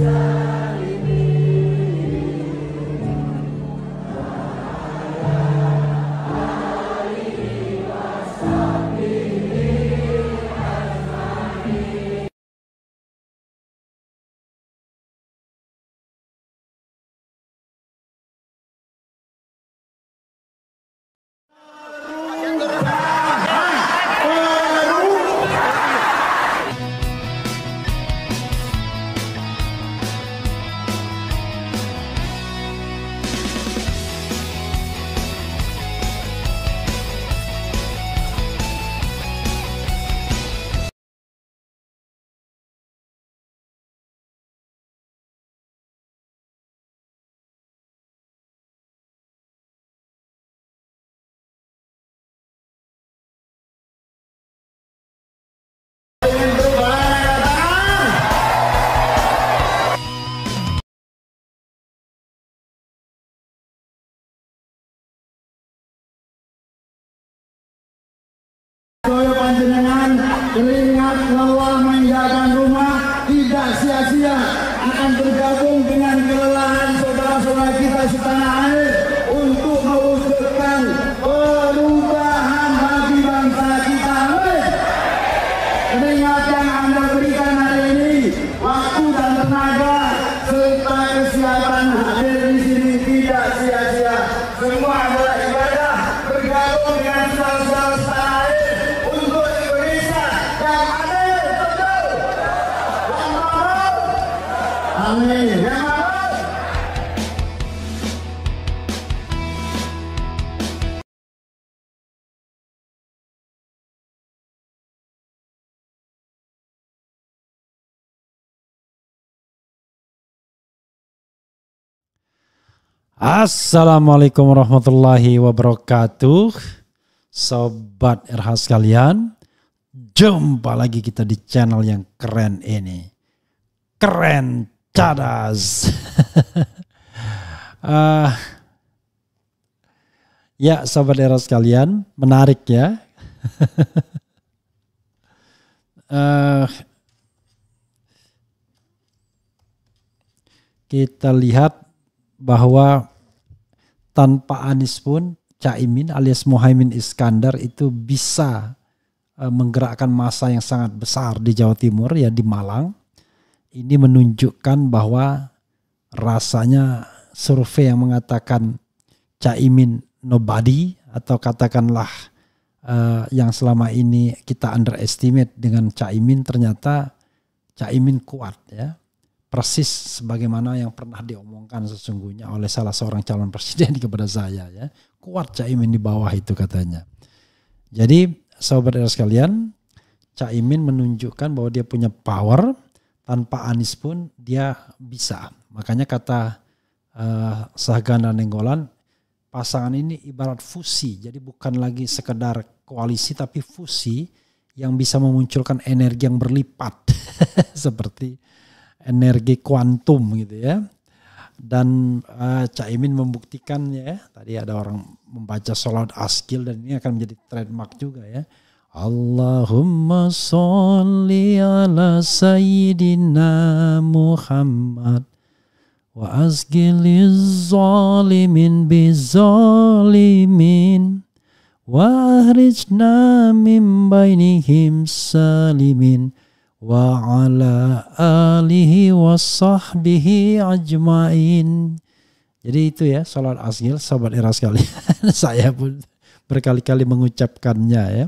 Yeah. Soalnya panjenengan keringat lelah meninggalkan rumah tidak sia-sia akan bergabung dengan kelelahan saudara-saudara kita setanah air Assalamualaikum warahmatullahi wabarakatuh. Sobat RH sekalian, jumpa lagi kita di channel yang keren ini. Keren cadas. uh, ya, sobat RH sekalian, menarik ya. uh, kita lihat bahwa tanpa Anies pun Caimin alias Mohaimin Iskandar itu bisa eh, menggerakkan masa yang sangat besar di Jawa Timur ya di Malang. Ini menunjukkan bahwa rasanya survei yang mengatakan Caimin nobody atau katakanlah uh, yang selama ini kita underestimate dengan Caimin ternyata Caimin kuat ya persis sebagaimana yang pernah diomongkan sesungguhnya oleh salah seorang calon presiden kepada saya ya. Kuat Caimin di bawah itu katanya. Jadi sahabat era sekalian, Caimin menunjukkan bahwa dia punya power tanpa Anies pun dia bisa. Makanya kata uh, Sahgana Nenggolan pasangan ini ibarat fusi. Jadi bukan lagi sekedar koalisi tapi fusi yang bisa memunculkan energi yang berlipat seperti energi kuantum gitu ya. Dan uh, eh, Caimin membuktikan ya, tadi ada orang membaca sholat askil dan ini akan menjadi trademark juga ya. Allahumma sholli ala sayyidina Muhammad wa asgiliz zalimin zalimin wa ahrijna min bainihim salimin. وعلى آله وصحبه أجمعين jadi itu ya salat asgil sahabat era sekali saya pun berkali-kali mengucapkannya ya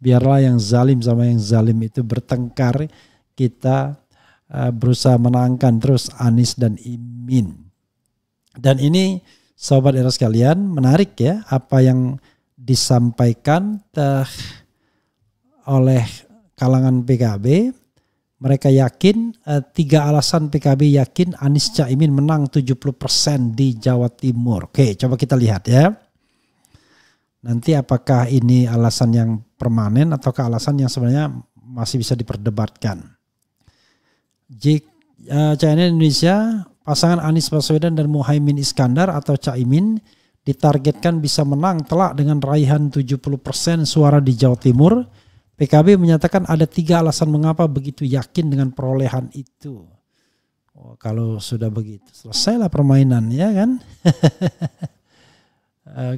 biarlah yang zalim sama yang zalim itu bertengkar kita eh, berusaha menangkan terus Anis dan Imin dan ini sahabat era sekalian menarik ya apa yang disampaikan oleh kalangan PKB mereka yakin, eh, tiga alasan PKB yakin Anies Caimin menang 70% di Jawa Timur. Oke, coba kita lihat ya. Nanti apakah ini alasan yang permanen ataukah alasan yang sebenarnya masih bisa diperdebatkan. Jika uh, eh, CNN Indonesia, pasangan Anies Baswedan dan Muhaimin Iskandar atau Caimin ditargetkan bisa menang telak dengan raihan 70% suara di Jawa Timur PKB menyatakan ada tiga alasan mengapa begitu yakin dengan perolehan itu. Oh, kalau sudah begitu, selesailah permainan ya kan.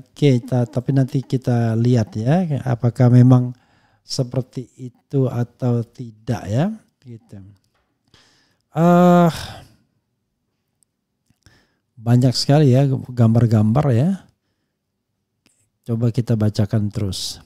Oke, okay, tapi nanti kita lihat ya apakah memang seperti itu atau tidak ya. Gitu. Uh, banyak sekali ya gambar-gambar ya. Coba kita bacakan terus.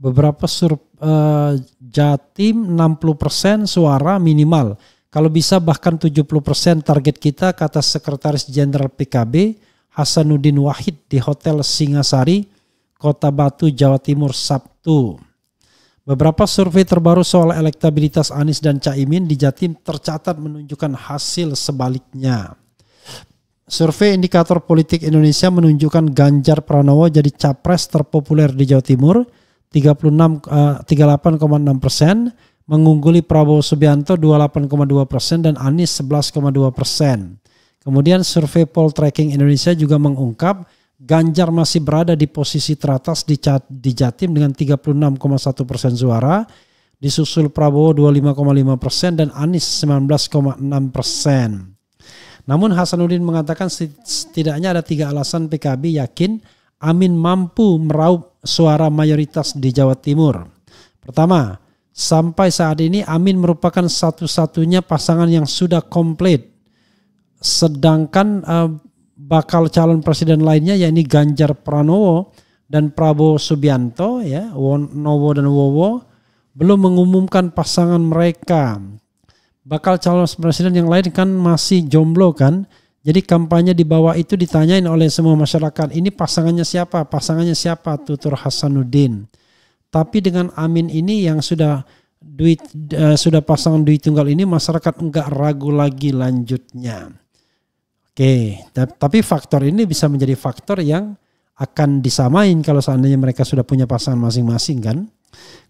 beberapa sur, uh, Jatim 60% suara minimal. Kalau bisa bahkan 70% target kita kata Sekretaris Jenderal PKB Hasanuddin Wahid di Hotel Singasari, Kota Batu, Jawa Timur Sabtu. Beberapa survei terbaru soal elektabilitas Anies dan Caimin di Jatim tercatat menunjukkan hasil sebaliknya. Survei indikator politik Indonesia menunjukkan Ganjar Pranowo jadi capres terpopuler di Jawa Timur – 36 uh, 38,6 persen, mengungguli Prabowo Subianto 28,2 persen dan Anies 11,2 persen. Kemudian survei poll tracking Indonesia juga mengungkap Ganjar masih berada di posisi teratas di, di Jatim dengan 36,1 persen suara, disusul Prabowo 25,5 persen dan Anies 19,6 persen. Namun Hasanuddin mengatakan setidaknya ada tiga alasan PKB yakin Amin mampu meraup suara mayoritas di Jawa Timur. Pertama, sampai saat ini Amin merupakan satu-satunya pasangan yang sudah komplit. Sedangkan uh, bakal calon presiden lainnya yakni Ganjar Pranowo dan Prabowo Subianto ya, Wonowo dan Wowo belum mengumumkan pasangan mereka. Bakal calon presiden yang lain kan masih jomblo kan? Jadi kampanye di bawah itu ditanyain oleh semua masyarakat, ini pasangannya siapa? Pasangannya siapa? Tutur Hasanuddin. Tapi dengan Amin ini yang sudah duit uh, sudah pasangan duit tunggal ini masyarakat enggak ragu lagi lanjutnya. Oke, tapi faktor ini bisa menjadi faktor yang akan disamain kalau seandainya mereka sudah punya pasangan masing-masing kan.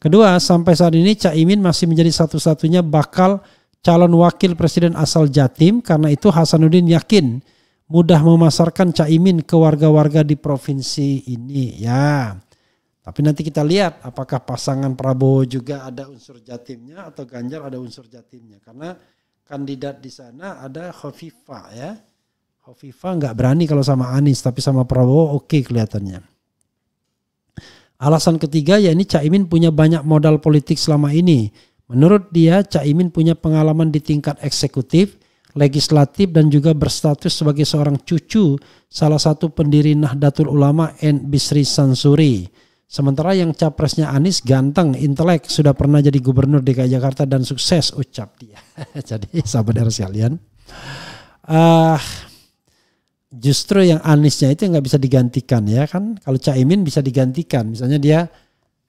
Kedua, sampai saat ini Caimin masih menjadi satu-satunya bakal calon wakil presiden asal Jatim karena itu Hasanuddin yakin mudah memasarkan Caimin ke warga-warga di provinsi ini ya. Tapi nanti kita lihat apakah pasangan Prabowo juga ada unsur Jatimnya atau Ganjar ada unsur Jatimnya karena kandidat di sana ada Khofifa ya. Khofifa nggak berani kalau sama Anies tapi sama Prabowo oke okay kelihatannya. Alasan ketiga ya ini Caimin punya banyak modal politik selama ini Menurut dia, Caimin punya pengalaman di tingkat eksekutif, legislatif dan juga berstatus sebagai seorang cucu salah satu pendiri Nahdlatul Ulama N. Bisri Sansuri. Sementara yang capresnya Anis ganteng, intelek, sudah pernah jadi gubernur DKI Jakarta dan sukses, ucap dia. jadi sahabat dari sekalian. Uh, justru yang Anisnya itu nggak bisa digantikan ya kan. Kalau Caimin bisa digantikan. Misalnya dia,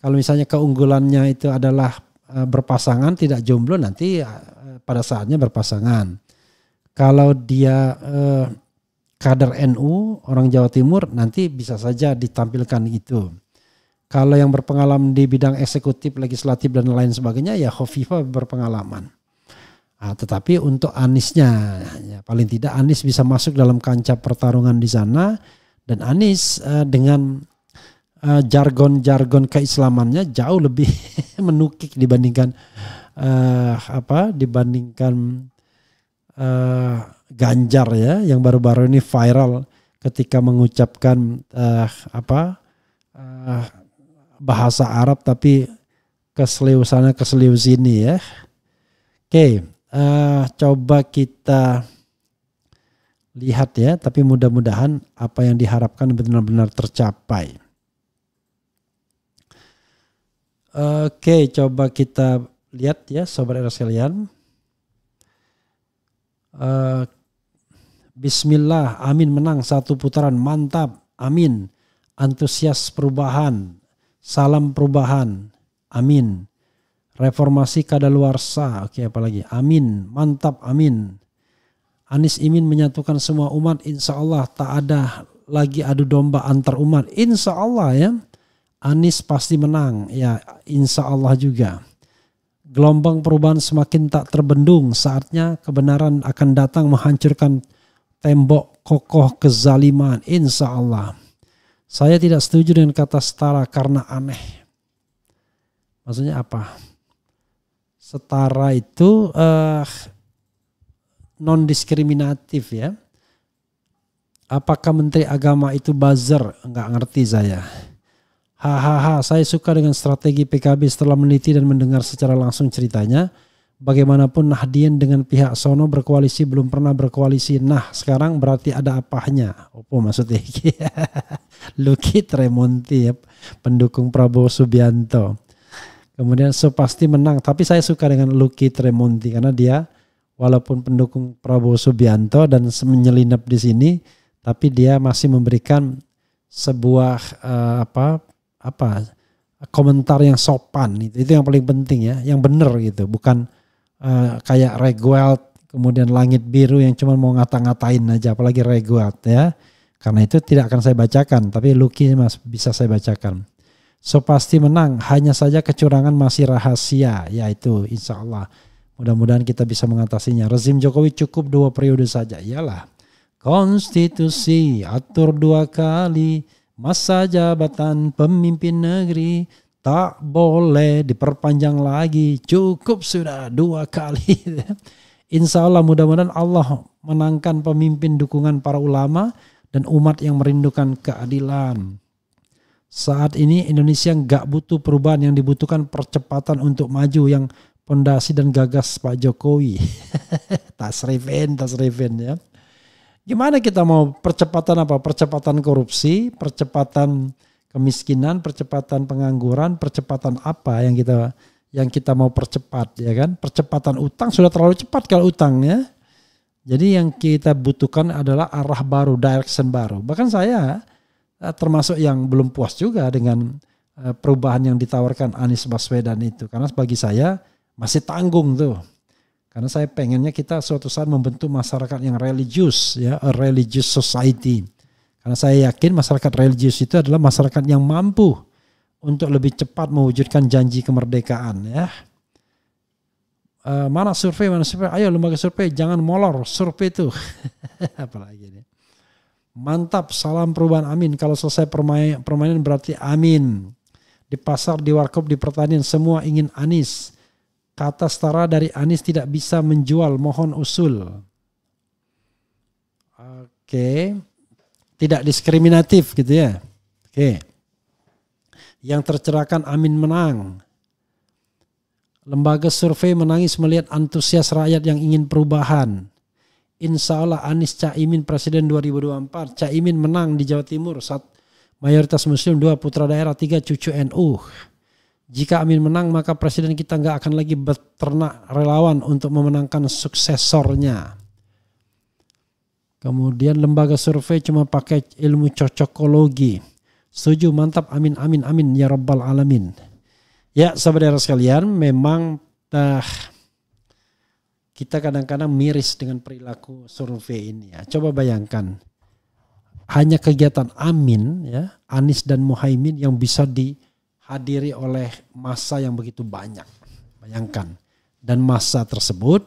kalau misalnya keunggulannya itu adalah Eh, berpasangan tidak jomblo nanti eh, pada saatnya berpasangan. Kalau dia eh, kader NU orang Jawa Timur nanti bisa saja ditampilkan itu. Kalau yang berpengalaman di bidang eksekutif, legislatif dan lain sebagainya ya Hovifa berpengalaman. Nah, tetapi untuk Anisnya ya, paling tidak Anis bisa masuk dalam kancah pertarungan di sana dan Anis eh, dengan Eh, jargon-jargon uh, keislamannya jauh lebih menukik dibandingkan uh, apa dibandingkan uh, Ganjar ya yang baru-baru ini viral ketika mengucapkan uh, apa uh, bahasa Arab tapi keseliu sana keseliu sini ya. Oke, okay, uh, coba kita lihat ya tapi mudah-mudahan apa yang diharapkan benar-benar tercapai. Oke, coba kita lihat ya sobat era sekalian. Uh, eh, Bismillah, amin menang satu putaran, mantap, amin. Antusias perubahan, salam perubahan, amin. Reformasi kadaluarsa, oke apalagi, amin, mantap, amin. Anies Imin menyatukan semua umat, insya Allah tak ada lagi adu domba antar umat, insya Allah ya. Anies pasti menang, ya insya Allah juga. Gelombang perubahan semakin tak terbendung, saatnya kebenaran akan datang menghancurkan tembok kokoh kezaliman, insya Allah. Saya tidak setuju dengan kata setara karena aneh. Maksudnya apa? Setara itu uh, eh, non diskriminatif ya. Apakah Menteri Agama itu buzzer? Enggak ngerti saya Hahaha, saya suka dengan strategi PKB setelah meneliti dan mendengar secara langsung ceritanya. Bagaimanapun Nahdien dengan pihak Sono berkoalisi belum pernah berkoalisi. Nah, sekarang berarti ada apa-nya? Opo maksudnya? Lucky Tremonti ya, pendukung Prabowo Subianto. Kemudian so pasti menang, tapi saya suka dengan Lucky Tremonti karena dia walaupun pendukung Prabowo Subianto dan menyelinap di sini, tapi dia masih memberikan sebuah uh, apa apa komentar yang sopan itu, itu yang paling penting ya yang benar gitu bukan uh, kayak Reguelt kemudian langit biru yang cuma mau ngata-ngatain aja apalagi Reguelt ya karena itu tidak akan saya bacakan tapi Lucky mas bisa saya bacakan so pasti menang hanya saja kecurangan masih rahasia yaitu insya Allah mudah-mudahan kita bisa mengatasinya rezim Jokowi cukup dua periode saja iyalah konstitusi atur dua kali masa jabatan pemimpin negeri tak boleh diperpanjang lagi. Cukup sudah dua kali. Insya Allah mudah-mudahan Allah menangkan pemimpin dukungan para ulama dan umat yang merindukan keadilan. Saat ini Indonesia nggak butuh perubahan yang dibutuhkan percepatan untuk maju yang pondasi dan gagas Pak Jokowi. tasrifin, tasrifin ya. Gimana kita mau percepatan apa? Percepatan korupsi, percepatan kemiskinan, percepatan pengangguran, percepatan apa yang kita yang kita mau percepat ya kan? Percepatan utang sudah terlalu cepat kalau utang ya. Jadi yang kita butuhkan adalah arah baru, direction baru. Bahkan saya eh, termasuk yang belum puas juga dengan eh, perubahan yang ditawarkan Anies Baswedan itu karena bagi saya masih tanggung tuh karena saya pengennya kita suatu saat membentuk masyarakat yang religius, ya, a religious society. Karena saya yakin masyarakat religius itu adalah masyarakat yang mampu untuk lebih cepat mewujudkan janji kemerdekaan, ya. Uh, mana survei, mana survei, ayo lembaga survei, jangan molor survei itu. Apalagi ini. Mantap, salam perubahan amin. Kalau selesai permain, permainan berarti amin. Di pasar, di warkop, di pertanian, semua ingin Anis Kata setara dari Anies tidak bisa menjual, mohon usul. Oke, tidak diskriminatif gitu ya. Oke. Yang tercerahkan Amin menang. Lembaga survei menangis melihat antusias rakyat yang ingin perubahan. Insya Allah Anies Caimin Presiden 2024. Caimin menang di Jawa Timur. Saat mayoritas muslim, dua putra daerah, tiga cucu NU. Jika Amin menang, maka presiden kita nggak akan lagi beternak relawan untuk memenangkan suksesornya. Kemudian lembaga survei cuma pakai ilmu cocokologi. Setuju, mantap, amin, amin, amin, ya rabbal alamin. Ya, saudara sekalian, memang dah eh, kita kadang-kadang miris dengan perilaku survei ini ya. Coba bayangkan, hanya kegiatan amin ya, Anis dan Muhaimin yang bisa di dihadiri oleh massa yang begitu banyak. Bayangkan. Dan massa tersebut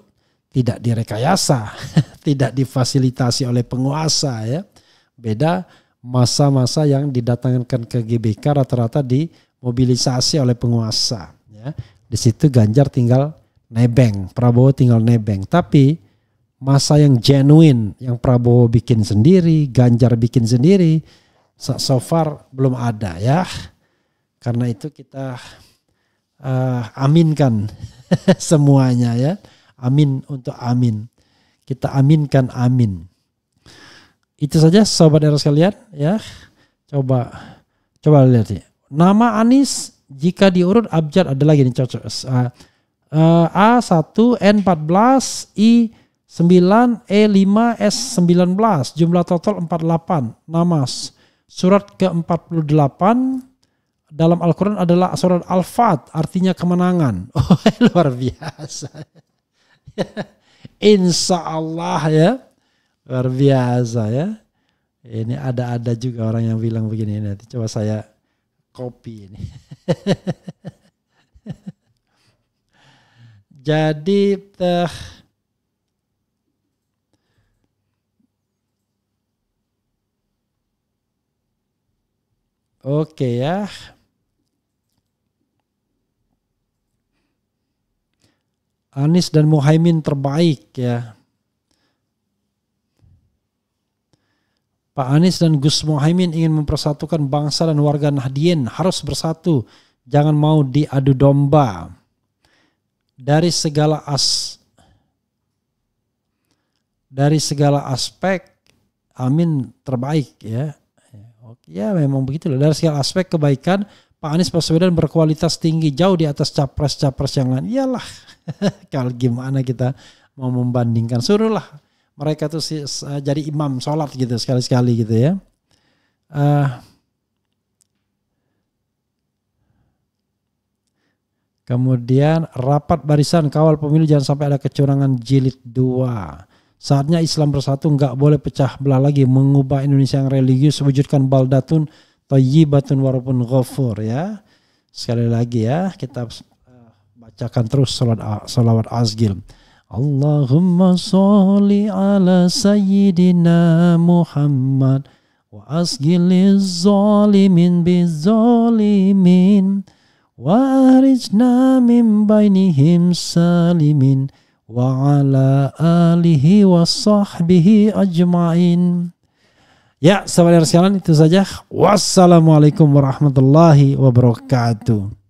tidak direkayasa, tidak difasilitasi oleh penguasa ya. Beda masa-masa yang didatangkan ke GBK rata-rata dimobilisasi oleh penguasa ya. Di situ Ganjar tinggal nebeng, Prabowo tinggal nebeng. Tapi masa yang genuine yang Prabowo bikin sendiri, Ganjar bikin sendiri so, so far belum ada ya. Karena itu kita uh, aminkan semuanya ya. Amin untuk amin. Kita aminkan amin. Itu saja sobat eros kalian ya. Coba coba lihat ya. Nama Anis jika diurut abjad ada lagi nih cocok. Uh, uh, A1 N14 I 9 E5 S19 jumlah total 48 nama surat ke-48 dalam Al-Quran adalah surat Al-Fat, artinya kemenangan. Oh, luar biasa. Insya Allah ya. Luar biasa ya. Ini ada-ada juga orang yang bilang begini nanti coba saya copy ini. Jadi teh Oke okay, ya. Anies dan Muhaimin terbaik ya. Pak Anies dan Gus Muhaimin ingin mempersatukan bangsa dan warga Nahdien harus bersatu, jangan mau diadu domba. Dari segala as dari segala aspek Amin terbaik ya. Ya memang begitu loh. Dari segala aspek kebaikan Pak Anies Baswedan berkualitas tinggi jauh di atas capres-capres yang lain. Iyalah, kalau gimana kita mau membandingkan? Suruhlah mereka tuh eh, jadi imam sholat gitu sekali-sekali gitu ya. Uh, kemudian rapat barisan kawal pemilu jangan sampai ada kecurangan jilid 2. Saatnya Islam bersatu nggak boleh pecah belah lagi mengubah Indonesia yang religius wujudkan baldatun tayyibatun warupun ghafur ya. Sekali lagi ya, kita eh, bacakan terus salat salawat azgil. Allahumma sholli ala sayyidina Muhammad wa asgil zalimin bizalimin wa arijna min bainihim salimin wa ala alihi wa sahbihi ajma'in. Ya, sahabat sialan itu saja. Wassalamualaikum warahmatullahi wabarakatuh.